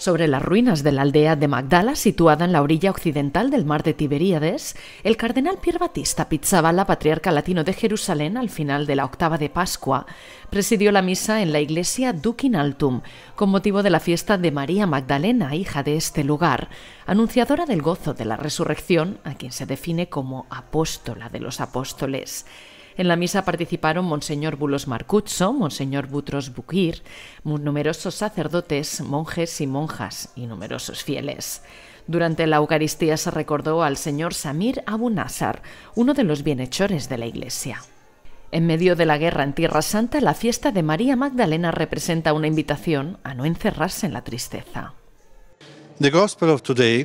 Sobre las ruinas de la aldea de Magdala, situada en la orilla occidental del mar de Tiberíades, el cardenal Pierre Batista Pizzaballa, patriarca latino de Jerusalén, al final de la octava de Pascua, presidió la misa en la iglesia Duquinaltum, con motivo de la fiesta de María Magdalena, hija de este lugar, anunciadora del gozo de la resurrección, a quien se define como apóstola de los apóstoles. En la misa participaron Monseñor Bulos Marcuzzo, Monseñor Butros Bukir, numerosos sacerdotes, monjes y monjas y numerosos fieles. Durante la Eucaristía se recordó al señor Samir Abu Nassar, uno de los bienhechores de la Iglesia. En medio de la guerra en Tierra Santa, la fiesta de María Magdalena representa una invitación a no encerrarse en la tristeza. The gospel of today,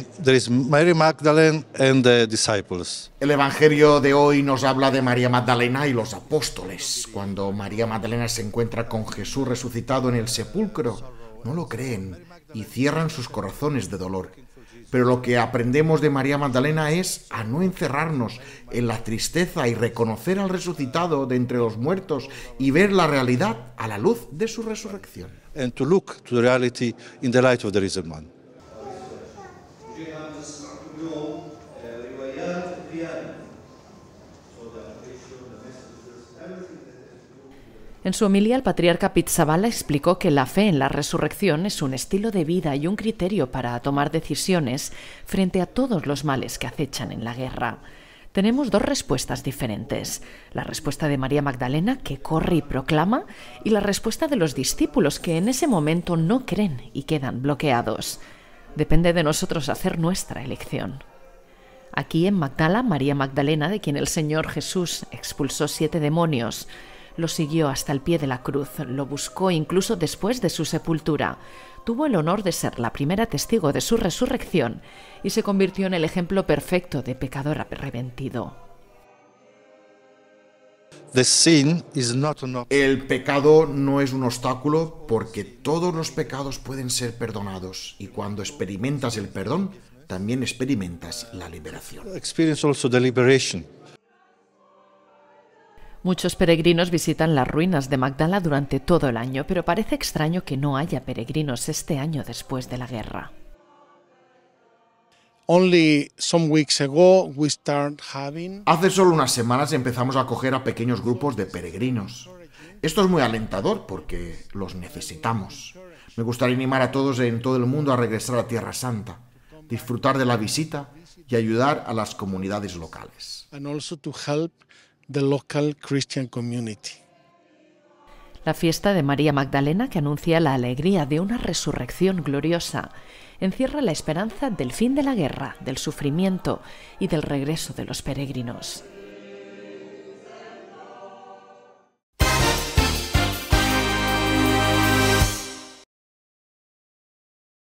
Mary Magdalene and the disciples. El evangelio de hoy nos habla de María Magdalena y los apóstoles. Cuando María Magdalena se encuentra con Jesús resucitado en el sepulcro, no lo creen y cierran sus corazones de dolor. Pero lo que aprendemos de María Magdalena es a no encerrarnos en la tristeza y reconocer al resucitado de entre los muertos y ver la realidad a la luz de su resurrección. And to look to reality in the eh, en su homilía, el patriarca Pizzaballa explicó que la fe en la resurrección es un estilo de vida y un criterio para tomar decisiones frente a todos los males que acechan en la guerra. Tenemos dos respuestas diferentes. La respuesta de María Magdalena, que corre y proclama, y la respuesta de los discípulos, que en ese momento no creen y quedan bloqueados. Depende de nosotros hacer nuestra elección. Aquí en Magdala, María Magdalena, de quien el Señor Jesús expulsó siete demonios, lo siguió hasta el pie de la cruz, lo buscó incluso después de su sepultura, tuvo el honor de ser la primera testigo de su resurrección y se convirtió en el ejemplo perfecto de pecador arrepentido. El pecado no es un obstáculo porque todos los pecados pueden ser perdonados y cuando experimentas el perdón, también experimentas la liberación. Muchos peregrinos visitan las ruinas de Magdala durante todo el año, pero parece extraño que no haya peregrinos este año después de la guerra. Only some weeks ago we Hace solo unas semanas empezamos a acoger a pequeños grupos de peregrinos. Esto es muy alentador porque los necesitamos. Me gustaría animar a todos en todo el mundo a regresar a Tierra Santa, disfrutar de la visita y ayudar a las comunidades locales. local Christian community. La fiesta de María Magdalena que anuncia la alegría de una resurrección gloriosa encierra la esperanza del fin de la guerra, del sufrimiento y del regreso de los peregrinos.